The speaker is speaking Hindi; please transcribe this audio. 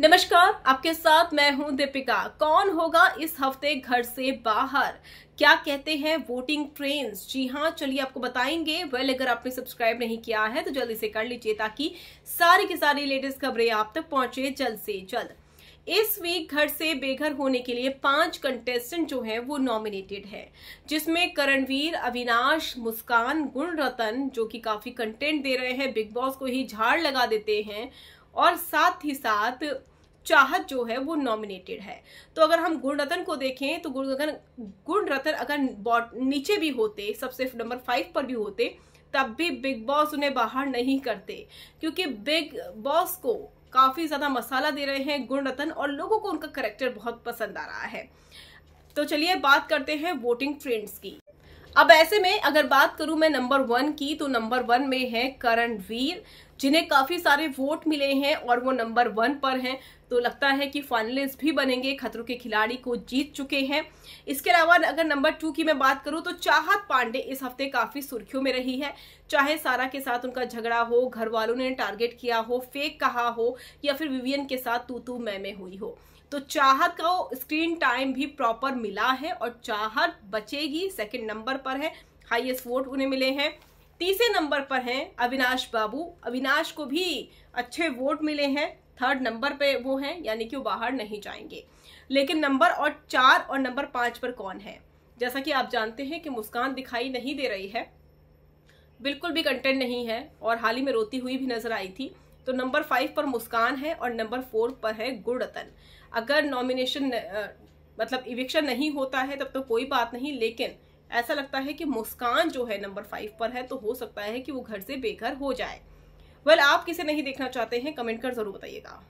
नमस्कार आपके साथ मैं हूं दीपिका कौन होगा इस हफ्ते घर से बाहर क्या कहते हैं वोटिंग ट्रेन जी हाँ चलिए आपको बताएंगे वेल अगर आपने सब्सक्राइब नहीं किया है तो जल्दी से कर लीजिए ताकि सारी की सारी लेटेस्ट खबरें आप तक पहुंचे जल्द से जल्द इस वीक घर से बेघर होने के लिए पांच कंटेस्टेंट जो हैं वो नॉमिनेटेड हैं जिसमें करणवीर अविनाश मुस्कान गुणरतन जो कि काफी कंटेंट दे रहे हैं बिग बॉस को ही झाड़ लगा देते हैं और साथ ही साथ चाहत जो है वो नॉमिनेटेड है तो अगर हम गुणरत्न को देखें तो गुणरत्न गुणरत्न अगर नीचे भी होते सबसे नंबर फाइव पर भी होते तब भी बिग बॉस उन्हें बाहर नहीं करते क्योंकि बिग बॉस को काफ़ी ज़्यादा मसाला दे रहे हैं गुणरत्न और लोगों को उनका करेक्टर बहुत पसंद आ रहा है तो चलिए बात करते हैं वोटिंग ट्रेंड्स की अब ऐसे में अगर बात करूं मैं नंबर वन की तो नंबर वन में है करणवीर जिन्हें काफी सारे वोट मिले हैं और वो नंबर वन पर हैं तो लगता है कि फाइनलिस्ट भी बनेंगे खतरों के खिलाड़ी को जीत चुके हैं इसके अलावा अगर नंबर टू की मैं बात करूं तो चाहत पांडे इस हफ्ते काफी सुर्खियों में रही है चाहे सारा के साथ उनका झगड़ा हो घर वालों ने टारगेट किया हो फेक कहा हो या फिर विवियन के साथ तू तू मैं में हुई हो तो चाहत का स्क्रीन टाइम भी प्रॉपर मिला है और चाहत बचेगी सेकेंड नंबर पर है हाइएस्ट वोट उन्हें मिले हैं तीसरे नंबर पर हैं अविनाश बाबू अविनाश को भी अच्छे वोट मिले हैं थर्ड नंबर पे वो हैं यानी कि वो बाहर नहीं जाएंगे लेकिन नंबर और चार और नंबर पाँच पर कौन है जैसा कि आप जानते हैं कि मुस्कान दिखाई नहीं दे रही है बिल्कुल भी कंटेंट नहीं है और हाल ही में रोती हुई भी नजर आई थी तो नंबर फाइव पर मुस्कान है और नंबर फोर पर है गुड़तन अगर नॉमिनेशन मतलब इविक्शन नहीं होता है तब तो कोई बात नहीं लेकिन ऐसा लगता है कि मुस्कान जो है नंबर फाइव पर है तो हो सकता है कि वो घर से बेघर हो जाए वेल well, आप किसे नहीं देखना चाहते हैं कमेंट कर जरूर बताइएगा